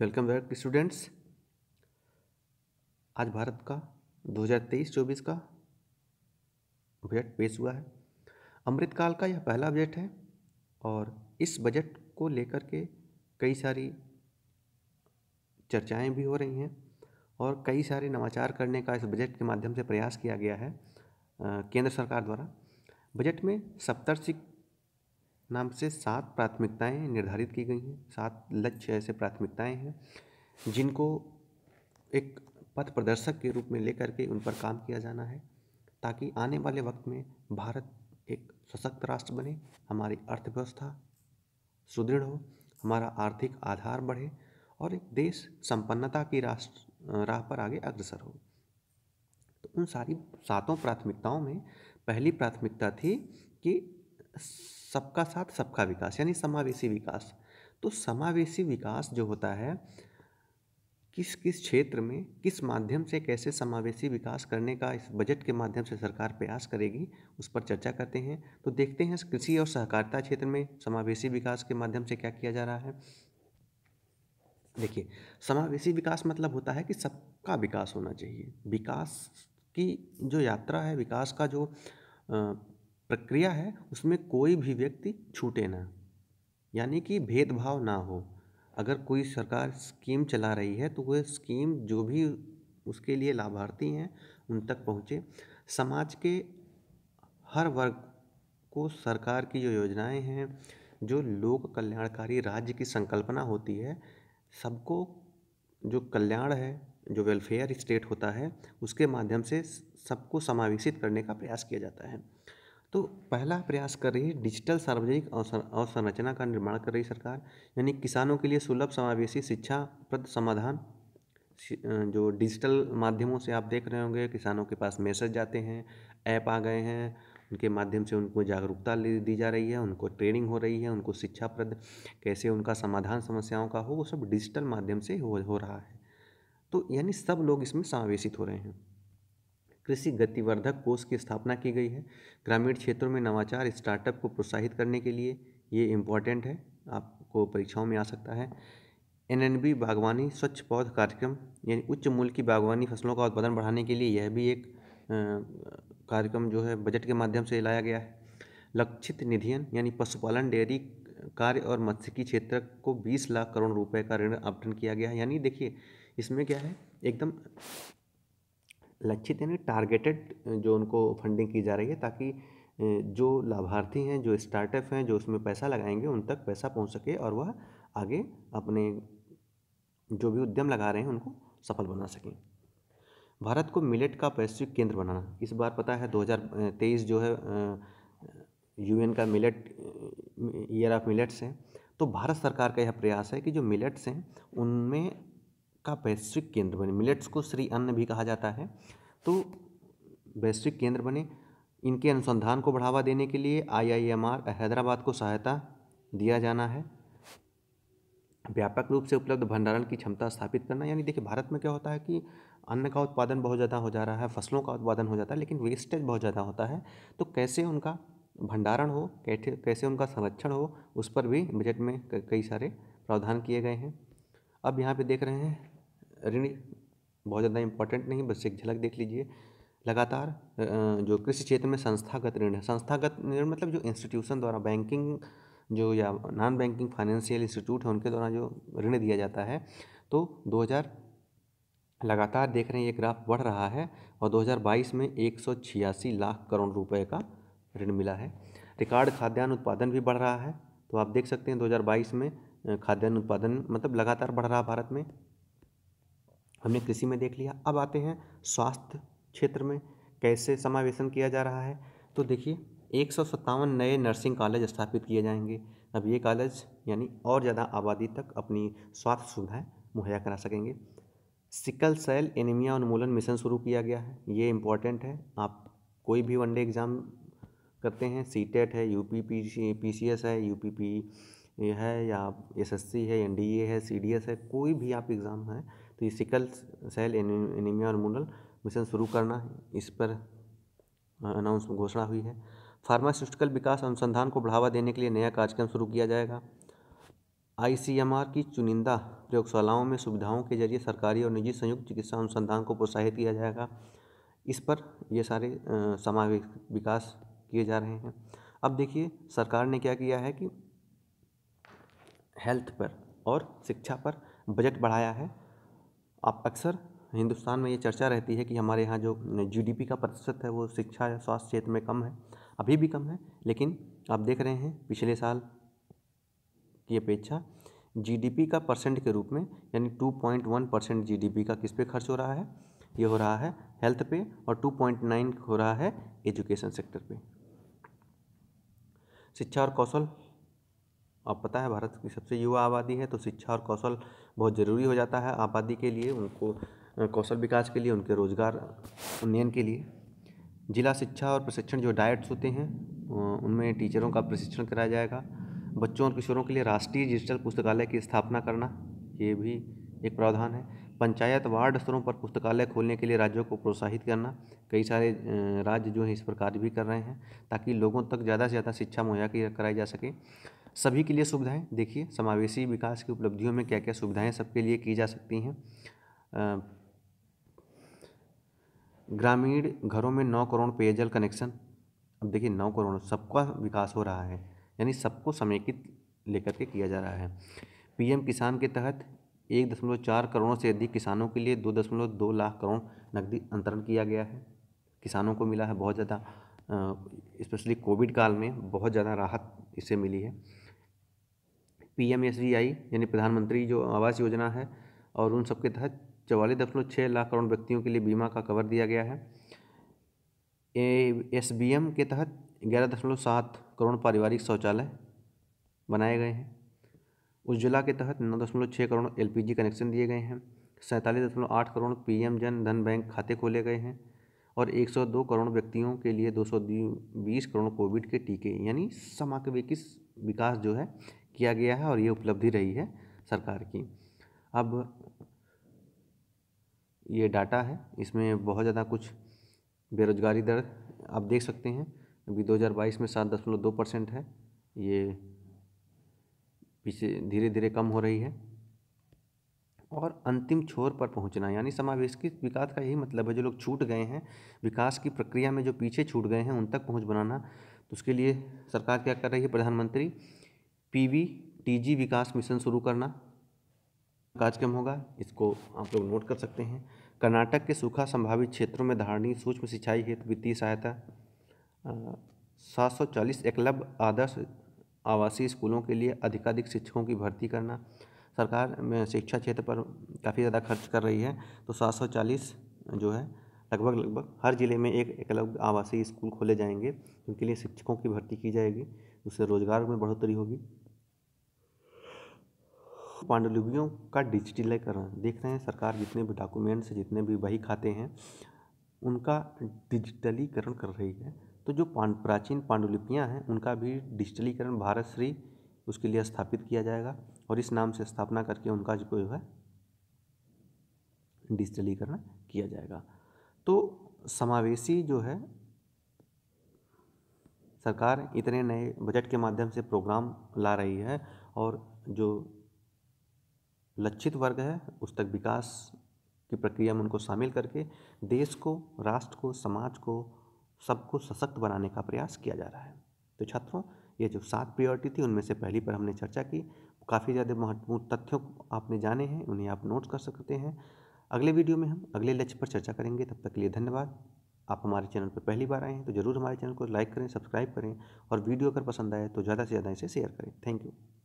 welcome back students आज भारत का 2023-24 का बजट पेश हुआ है अमृतकाल का यह पहला बजट है और इस बजट को लेकर के कई सारी चर्चाएं भी हो रही हैं और कई सारे नवाचार करने का इस बजट के माध्यम से प्रयास किया गया है केंद्र सरकार द्वारा बजट में सप्तर्षिक नाम से सात प्राथमिकताएं निर्धारित की गई हैं सात लक्ष्य ऐसे प्राथमिकताएं हैं जिनको एक पथ प्रदर्शक के रूप में लेकर के उन पर काम किया जाना है ताकि आने वाले वक्त में भारत एक सशक्त राष्ट्र बने हमारी अर्थव्यवस्था सुदृढ़ हो हमारा आर्थिक आधार बढ़े और एक देश संपन्नता की राष्ट्र राह पर आगे अग्रसर हो तो उन सारी सातों प्राथमिकताओं में पहली प्राथमिकता थी कि सबका साथ सबका विकास यानी समावेशी विकास तो समावेशी विकास जो होता है किस किस क्षेत्र में किस माध्यम से कैसे समावेशी विकास करने का इस बजट के माध्यम से सरकार प्रयास करेगी उस पर चर्चा करते हैं तो देखते हैं कृषि और सहकारिता क्षेत्र में समावेशी विकास के माध्यम से क्या किया जा रहा है देखिए समावेशी विकास मतलब होता है कि सबका विकास होना चाहिए विकास की जो यात्रा है विकास का जो प्रक्रिया है उसमें कोई भी व्यक्ति छूटे ना यानी कि भेदभाव ना हो अगर कोई सरकार स्कीम चला रही है तो वह स्कीम जो भी उसके लिए लाभार्थी हैं उन तक पहुँचे समाज के हर वर्ग को सरकार की जो योजनाएं हैं जो लोक कल्याणकारी राज्य की संकल्पना होती है सबको जो कल्याण है जो वेलफेयर स्टेट होता है उसके माध्यम से सबको समावेशित करने का प्रयास किया जाता है तो पहला प्रयास कर रही है डिजिटल सार्वजनिक अवसंरचना का निर्माण कर रही सरकार यानी किसानों के लिए सुलभ समावेशी शिक्षाप्रद समाधान जो डिजिटल माध्यमों से आप देख रहे होंगे किसानों के पास मैसेज जाते हैं ऐप आ गए हैं उनके माध्यम से उनको जागरूकता दी जा रही है उनको ट्रेनिंग हो रही है उनको शिक्षाप्रद कैसे उनका समाधान समस्याओं का हो वो सब डिजिटल माध्यम से हो, हो रहा है तो यानी सब लोग इसमें समावेशित हो रहे हैं कृषि गतिवर्धक कोष की स्थापना की गई है ग्रामीण क्षेत्रों में नवाचार स्टार्टअप को प्रोत्साहित करने के लिए ये इम्पॉर्टेंट है आपको परीक्षाओं में आ सकता है बी बागवानी स्वच्छ पौध कार्यक्रम यानी उच्च मूल्य की बागवानी फसलों का उत्पादन बढ़ाने के लिए यह भी एक कार्यक्रम जो है बजट के माध्यम से लाया गया है लक्षित निधियन यानी पशुपालन डेयरी कार्य और मत्स्यिकी क्षेत्र को 20 लाख करोड़ रुपए का ऋण आवंटन किया गया है यानी देखिए इसमें क्या है एकदम लक्षित यानी टारगेटेड जो उनको फंडिंग की जा रही है ताकि जो लाभार्थी हैं जो स्टार्टअप हैं जो उसमें पैसा लगाएंगे उन तक पैसा पहुंच सके और वह आगे अपने जो भी उद्यम लगा रहे हैं उनको सफल बना सकें भारत को मिलेट का वैश्विक केंद्र बनाना इस बार पता है 2023 जो है यूएन का मिलेट ईयर ऑफ मिलेट्स है तो भारत सरकार का यह प्रयास है कि जो मिलेट्स हैं उनमें का वैश्विक केंद्र बने मिलेट्स को श्री अन्न भी कहा जाता है तो वैश्विक केंद्र बने इनके अनुसंधान को बढ़ावा देने के लिए आईआईएमआर हैदराबाद को सहायता दिया जाना है व्यापक रूप से उपलब्ध भंडारण की क्षमता स्थापित करना यानी देखिए भारत में क्या होता है कि अन्न का उत्पादन बहुत ज़्यादा हो जा रहा है फसलों का उत्पादन हो जाता है लेकिन वेस्टेज बहुत ज़्यादा होता है तो कैसे उनका भंडारण हो कैसे कैसे उनका संरक्षण हो उस पर भी बजट में कई सारे प्रावधान किए गए हैं अब यहाँ पे देख रहे हैं ऋण बहुत ज़्यादा इंपॉर्टेंट नहीं बस एक झलक देख लीजिए लगातार जो कृषि क्षेत्र में संस्थागत ऋण है संस्थागत ऋण मतलब जो इंस्टीट्यूशन द्वारा बैंकिंग जो या नॉन बैंकिंग फाइनेंशियल इंस्टीट्यूट है उनके द्वारा जो ऋण दिया जाता है तो 2000 लगातार देख रहे हैं ये ग्राफ बढ़ रहा है और 2022 में एक लाख करोड़ रुपए का ऋण मिला है रिकॉर्ड खाद्यान्न उत्पादन भी बढ़ रहा है तो आप देख सकते हैं 2022 में खाद्यान्न उत्पादन मतलब लगातार बढ़ रहा भारत में हमने कृषि में देख लिया अब आते हैं स्वास्थ्य क्षेत्र में कैसे समावेशन किया जा रहा है तो देखिए एक सौ सत्तावन नए नर्सिंग कॉलेज स्थापित किए जाएंगे अब ये कॉलेज यानी और ज़्यादा आबादी तक अपनी स्वास्थ्य सुविधाएँ मुहैया करा सकेंगे सिकल सेल एनीमिया उन्मूलन मिशन शुरू किया गया है ये इम्पॉर्टेंट है आप कोई भी वनडे एग्ज़ाम करते हैं सी टेट e है U P P C S है यू पी पी है या एस एस सी है एन डी ए है सी डी एस है कोई भी आप एग्ज़ाम है तो ये सिकल सेल एनीमिया और मूनल मिशन शुरू करना इस पर अनाउंस घोषणा हुई है फार्मास्यूटिकल विकास अनुसंधान को बढ़ावा देने के लिए नया कार्यक्रम शुरू किया जाएगा आईसीएमआर की चुनिंदा प्रयोगशालाओं में सुविधाओं के जरिए सरकारी और निजी संयुक्त चिकित्सा अनुसंधान को प्रोत्साहित किया जाएगा इस पर ये सारे समावेश विकास किए जा रहे हैं अब देखिए सरकार ने क्या किया है कि हेल्थ पर और शिक्षा पर बजट बढ़ाया है आप अक्सर हिंदुस्तान में ये चर्चा रहती है कि हमारे यहाँ जो जीडीपी का प्रतिशत है वो शिक्षा या स्वास्थ्य क्षेत्र में कम है अभी भी कम है लेकिन आप देख रहे हैं पिछले साल की अपेक्षा जीडीपी का परसेंट के रूप में यानी 2.1 परसेंट जी का किस पे खर्च हो रहा है ये हो रहा है हेल्थ पे और 2.9 हो रहा है एजुकेशन सेक्टर पे शिक्षा और कौशल अब पता है भारत की सबसे युवा आबादी है तो शिक्षा और कौशल बहुत ज़रूरी हो जाता है आबादी के लिए उनको कौशल विकास के लिए उनके रोज़गार उन्नयन के लिए जिला शिक्षा और प्रशिक्षण जो डाइट्स होते हैं उनमें टीचरों का प्रशिक्षण कराया जाएगा बच्चों और किशोरों के लिए राष्ट्रीय डिजिटल पुस्तकालय की स्थापना करना ये भी एक प्रावधान है पंचायत वार्ड स्तरों पर पुस्तकालय खोलने के लिए राज्यों को प्रोत्साहित करना कई सारे राज्य जो हैं इस पर कार्य भी कर रहे हैं ताकि लोगों तक ज़्यादा से ज़्यादा शिक्षा मुहैया कराई जा सके सभी के लिए सुविधाएं देखिए समावेशी विकास की उपलब्धियों में क्या क्या सुविधाएं सबके लिए की जा सकती हैं ग्रामीण घरों में नौ करोड़ पेयजल कनेक्शन अब देखिए नौ करोड़ सबका विकास हो रहा है यानी सबको समेकित लेकर के किया जा रहा है पीएम किसान के तहत एक दशमलव चार करोड़ से अधिक किसानों के लिए दो दशमलव दो लाख करोड़ नकदी अंतरण किया गया है किसानों को मिला है बहुत ज़्यादा स्पेशली कोविड काल में बहुत ज़्यादा राहत इसे मिली है पी एम एस आई यानी प्रधानमंत्री जो आवास योजना है और उन सब के तहत चवालीस दशमलव छः लाख करोड़ व्यक्तियों के लिए बीमा का कवर दिया गया है एस बी एम के तहत ग्यारह दशमलव सात करोड़ पारिवारिक शौचालय बनाए गए हैं उज्ज्वला के तहत नौ दशमलव छः crore L P G connection दिए गए हैं सैंतालीस दशमलव आठ करोड़ पी एम जन धन बैंक खाते खोले गए हैं और एक सौ दो करोड़ व्यक्तियों के लिए दो सौ बीस करोड़ कोविड के टीके यानी समाकवे विकास जो है किया गया है और ये उपलब्धि रही है सरकार की अब ये डाटा है इसमें बहुत ज़्यादा कुछ बेरोजगारी दर आप देख सकते हैं अभी 2022 में सात दशमलव दो परसेंट है ये पीछे धीरे धीरे कम हो रही है और अंतिम छोर पर पहुंचना यानी समावेश की विकास का यही मतलब है जो लोग छूट गए हैं विकास की प्रक्रिया में जो पीछे छूट गए हैं उन तक पहुंच बनाना तो उसके लिए सरकार क्या कर रही है प्रधानमंत्री पीवी टीजी विकास मिशन शुरू करना कार्यक्रम होगा इसको आप लोग नोट कर सकते हैं कर्नाटक के सूखा संभावित क्षेत्रों में धारणीय सूक्ष्म सिंचाई हेतु वित्तीय सहायता सात सौ चालीस एकलव्य आदर्श आवासीय स्कूलों के लिए अधिकाधिक शिक्षकों की भर्ती करना सरकार में शिक्षा क्षेत्र पर काफ़ी ज़्यादा खर्च कर रही है तो सात सौ चालीस जो है लगभग लगभग हर ज़िले में एक एकलव्य आवासीय स्कूल खोले जाएंगे उनके लिए शिक्षकों की भर्ती की जाएगी उससे रोजगार में बढ़ोतरी होगी पांडुलिपियों का डिजिटलीकरण देख रहे हैं सरकार जितने भी डॉक्यूमेंट्स जितने भी वही खाते हैं उनका डिजिटलीकरण कर रही है तो जो प्राचीन पांडुलिपियाँ हैं उनका भी डिजिटलीकरण भारत श्री उसके लिए स्थापित किया जाएगा और इस नाम से स्थापना करके उनका जो है डिजिटलीकरण किया जाएगा तो समावेशी जो है सरकार इतने नए बजट के माध्यम से प्रोग्राम ला रही है और जो लक्षित वर्ग है उस तक विकास की प्रक्रिया में उनको शामिल करके देश को राष्ट्र को समाज को सबको सशक्त बनाने का प्रयास किया जा रहा है तो छात्रों ये जो सात प्रियोरिटी थी उनमें से पहली पर हमने चर्चा की काफ़ी ज़्यादा महत्वपूर्ण तथ्यों को आपने जाने हैं उन्हें आप नोट कर सकते हैं अगले वीडियो में हम अगले लक्ष्य पर चर्चा करेंगे तब तक के लिए धन्यवाद आप हमारे चैनल पर पहली बार आए हैं तो ज़रूर हमारे चैनल को लाइक करें सब्सक्राइब करें और वीडियो अगर पसंद आए तो ज़्यादा से ज़्यादा इसे शेयर करें थैंक यू